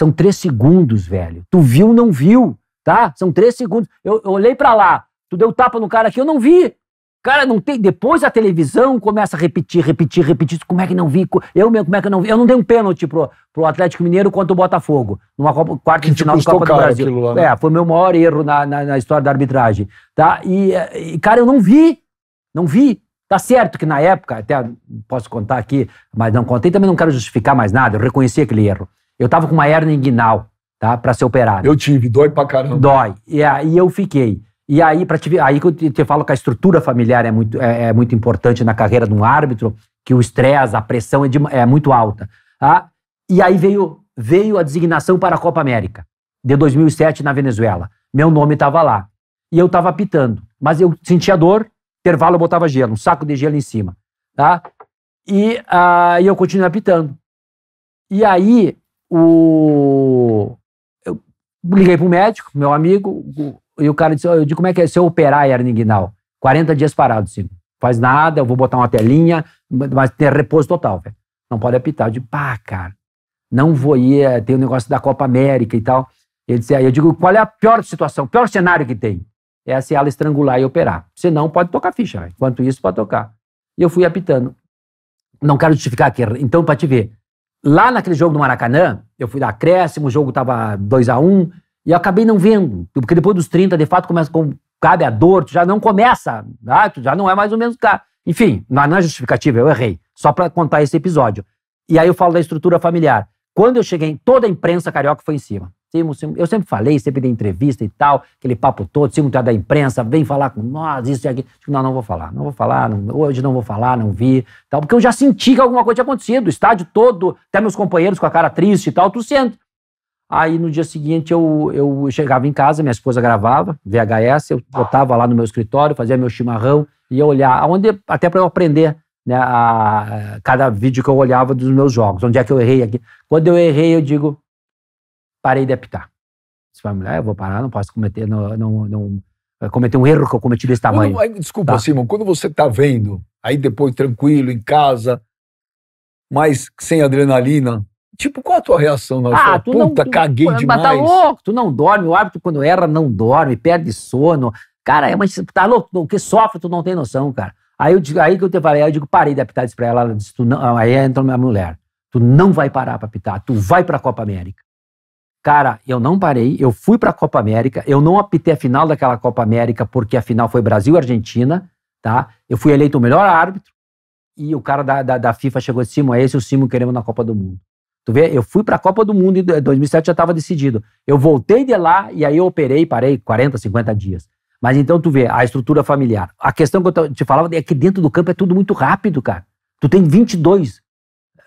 São três segundos, velho. Tu viu, não viu, tá? São três segundos. Eu, eu olhei para lá, tu deu tapa no cara aqui, eu não vi. Cara, não tem. Depois a televisão começa a repetir, repetir, repetir. Como é que não vi? Eu mesmo, como é que eu não vi? Eu não dei um pênalti pro, pro Atlético Mineiro contra o Botafogo, numa Copa, quarta que de final de Copa do Brasil. Lá, né? É, foi meu maior erro na, na, na, história da arbitragem. Tá? E, e, cara, eu não vi. Não vi. Tá certo que na época, até posso contar aqui, mas não contei, também não quero justificar mais nada, eu reconheci aquele erro. Eu tava com uma hernia inguinal, tá? Pra ser operado. Eu tive, dói pra caramba. Dói. E aí eu fiquei. E aí, para te aí que eu te, falo que a estrutura familiar é muito, é, é, muito importante na carreira de um árbitro, que o estresse, a pressão é, de, é muito alta. Tá? E aí veio, veio a designação para a Copa América, de 2007 na Venezuela. Meu nome estava lá. E eu estava apitando, Mas eu sentia dor, intervalo eu botava gelo, um saco de gelo em cima. Tá? E, uh, e eu continuei apitando. E aí o... eu liguei pro médico, meu amigo, e o cara disse: Eu digo, como é que é se eu operar a hernia 40 dias parado, sim. Faz nada, eu vou botar uma telinha, mas tem repouso total, velho. Não pode apitar. Eu digo, pá, cara, não vou ir, é, tem o um negócio da Copa América e tal. Ele disse, aí eu digo, qual é a pior situação, pior cenário que tem? É se assim, ela estrangular e operar. Se não, pode tocar ficha, enquanto isso, pode tocar. E eu fui apitando. Não quero justificar aqui, então, para te ver, lá naquele jogo do Maracanã, eu fui dar acréscimo, o jogo tava 2 a 1 um, e eu acabei não vendo. Porque depois dos 30, de fato, começa com, cabe a dor, tu já não começa, tá? tu já não é mais ou menos cara. Enfim, não é justificativa, eu errei. Só para contar esse episódio. E aí eu falo da estrutura familiar. Quando eu cheguei, toda a imprensa carioca foi em cima eu sempre falei, sempre dei entrevista e tal, aquele papo todo, Simon tá da imprensa, vem falar com nós, isso e aquilo. Não, não vou falar, não vou falar, não, hoje não vou falar, não vi, tal, porque eu já senti que alguma coisa tinha acontecido, o estádio todo, até meus companheiros com a cara triste e tal, tossindo. Aí no dia seguinte eu, eu chegava em casa, minha esposa gravava, VHS, eu botava lá no meu escritório, fazia meu chimarrão, ia olhar, onde, até para eu aprender né, a, a, cada vídeo que eu olhava dos meus jogos, onde é que eu errei aqui. Quando eu errei, eu digo, parei de apitar. Você vai, mulher, eu vou parar, não posso cometer, não, não, não eh, cometer um erro que eu cometi desse tamanho. Quando, desculpa, tá? Simon, quando você tá vendo, aí depois tranquilo, em casa, mas sem adrenalina, tipo, qual a tua reação na ah, tu Puta, não, caguei tu, tá demais. Tá louco, tu não dorme, o árbitro quando erra não dorme, perde sono. Cara, é uma, tá louco, o que sofre tu não tem noção, cara. Aí eu digo, aí que eu te falei, eu digo, parei de apitar, disse pra ela, ela disse, tu não, aí entra minha mulher, tu não vai parar pra apitar, tu vai pra Copa América. Cara, eu não parei, eu fui para a Copa América, eu não apitei a final daquela Copa América porque a final foi Brasil e Argentina, tá? Eu fui eleito o melhor árbitro e o cara da, da, da FIFA chegou e disse, Simo, é esse o Simo que queremos na Copa do Mundo. Tu vê, eu fui para a Copa do Mundo em 2007 já estava decidido. Eu voltei de lá e aí eu operei, parei 40, 50 dias. Mas então tu vê, a estrutura familiar. A questão que eu te falava é que dentro do campo é tudo muito rápido, cara. Tu tem 22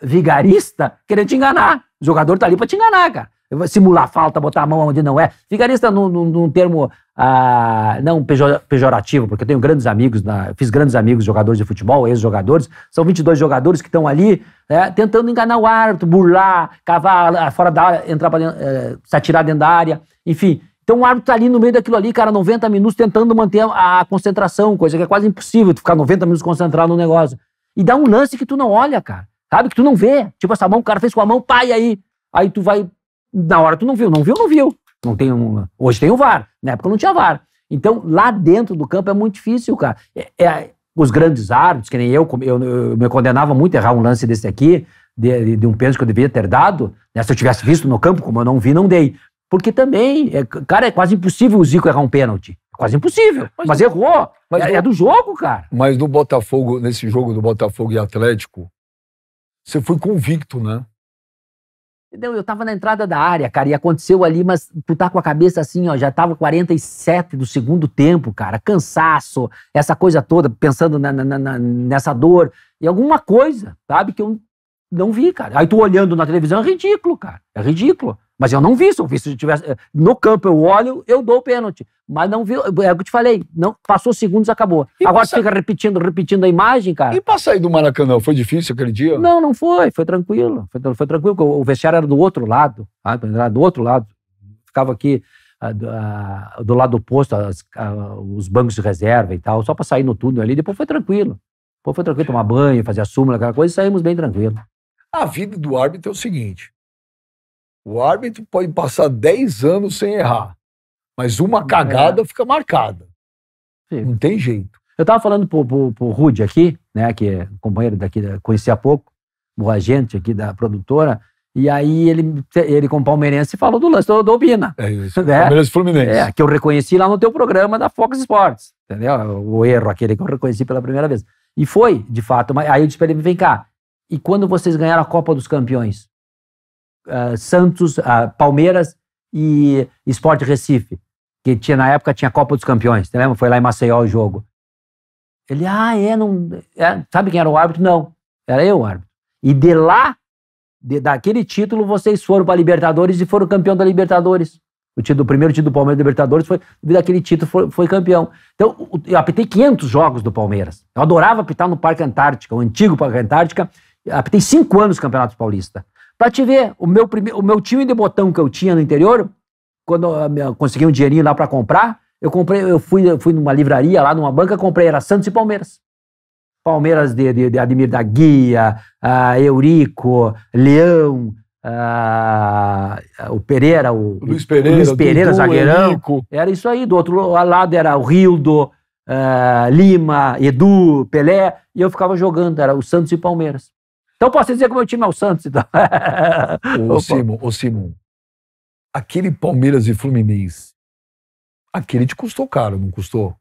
vigarista querendo te enganar. O jogador tá ali para te enganar, cara simular falta, botar a mão onde não é. Vigarista num, num, num termo ah, não pejorativo, porque eu tenho grandes amigos, na, fiz grandes amigos jogadores de futebol, ex-jogadores, são 22 jogadores que estão ali né, tentando enganar o árbitro, burlar, cavar ah, fora da área, entrar pra dentro, é, se atirar dentro da área, enfim. Então o árbitro tá ali no meio daquilo ali, cara, 90 minutos tentando manter a concentração, coisa que é quase impossível tu ficar 90 minutos concentrado no negócio. E dá um lance que tu não olha, cara. Sabe? Que tu não vê. Tipo, essa mão, o cara fez com a mão, pai, aí. Aí tu vai na hora tu não viu, não viu, não viu. Não tem um, hoje tem o um VAR, na época não tinha VAR. Então, lá dentro do campo é muito difícil, cara. É, é, os grandes árbitros, que nem eu, eu, eu me condenava muito a errar um lance desse aqui, de, de um pênalti que eu devia ter dado, né? se eu tivesse visto no campo, como eu não vi, não dei. Porque também, é, cara, é quase impossível o Zico errar um pênalti. É quase impossível. Mas, mas errou. Mas, é, é, do jogo, cara. Mas no Botafogo, nesse jogo do Botafogo e Atlético, você foi convicto, né? Entendeu? Eu tava na entrada da área, cara, e aconteceu ali, mas tu tá com a cabeça assim, ó, já tava 47 do segundo tempo, cara, cansaço, essa coisa toda, pensando na, na, na, nessa dor, e alguma coisa, sabe, que eu não vi, cara. Aí tu olhando na televisão, é ridículo, cara, é ridículo. Mas eu não vi isso. Eu vi se tivesse. No campo eu olho, eu dou o pênalti. Mas não vi. É o que eu te falei. Não, passou segundos, acabou. E Agora passa... fica repetindo, repetindo a imagem, cara. E pra sair do Maracanã, foi difícil aquele dia? Não, não foi. Foi tranquilo. Foi, foi tranquilo. O vestiário era do outro lado. Era do outro lado. Ficava aqui ah, ah, do lado oposto, ah, os bancos de reserva e tal, só para sair no túnel ali. Depois foi tranquilo. Depois foi tranquilo tomar banho, fazer a súmula, aquela coisa, e saímos bem tranquilo. A vida do árbitro é o seguinte: o árbitro pode passar 10 anos sem errar, mas uma é. cagada é. fica marcada. Sim. Não tem jeito. Eu tava falando pro, pro, pro Rude aqui, né, que é companheiro daqui, conheci há pouco, o agente aqui da produtora, e aí ele, ele com o palmeirense falou do lance do, do Bina. É isso. Né? Palmeiras Fluminense. É, que eu reconheci lá no teu programa da Fox Sports, entendeu? O erro, aquele que eu reconheci pela primeira vez. E foi, de fato, mas aí eu disse pra ele, vem cá, e quando vocês ganharam a Copa dos Campeões? uh, Santos, uh, Palmeiras e Sport Recife, que tinha, na época tinha Copa dos Campeões, tá você lembra? Foi lá em Maceió o jogo. Ele, ah, é, não. É, sabe quem era o árbitro? Não. Era eu o árbitro. E de lá, de, daquele título, vocês foram para Libertadores e foram campeão da Libertadores. O, título, o primeiro título do Palmeiras da Libertadores foi daquele título, foi, foi campeão. Então, eu apitei 500 jogos do Palmeiras. Eu adorava apitar no Parque Antártica, o antigo Parque Antártica. Apitei cinco anos Campeonato Paulista. Pra te ver, o meu, prime... o meu time de botão que eu tinha no interior, quando eu consegui um dinheirinho lá para comprar, eu comprei, eu fui, eu fui numa livraria lá, numa banca, comprei, era Santos e Palmeiras. Palmeiras de, de, de Ademir da Guia, uh, Eurico, Leão, uh, o Pereira, o Luiz Pereira, o Luiz Pereira Dudu, zagueirão. Era isso aí. Do outro lado era o Rildo, uh, Lima, Edu, Pelé. E eu ficava jogando, era o Santos e Palmeiras. Então posso dizer que o meu time é o Santos. Então. Ô, Simon, Simon, aquele Palmeiras e Fluminense, aquele te custou caro, não custou?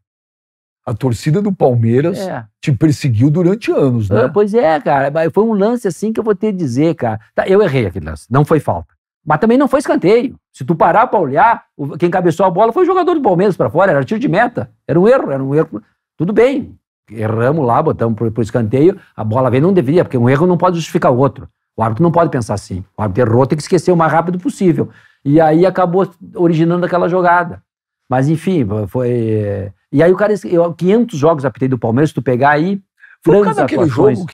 A torcida do Palmeiras é. te perseguiu durante anos, né? Ah, pois é, cara. Foi um lance assim que eu vou ter que dizer, cara. Tá, eu errei aquele lance, não foi falta. Mas também não foi escanteio. Se tu parar pra olhar, quem cabeçou a bola foi o jogador do Palmeiras para fora, era tiro de meta. Era um erro, era um erro. Tudo bem, erramos lá, botamos pro, por escanteio, a bola vem, não deveria, porque um erro não pode justificar o outro. O árbitro não pode pensar assim. O árbitro errou, tem que esquecer o mais rápido possível. E aí acabou originando aquela jogada. Mas enfim, foi. E aí o cara, eu, 500 jogos apitei do Palmeiras, se tu pegar aí. Foi por causa daquele jogo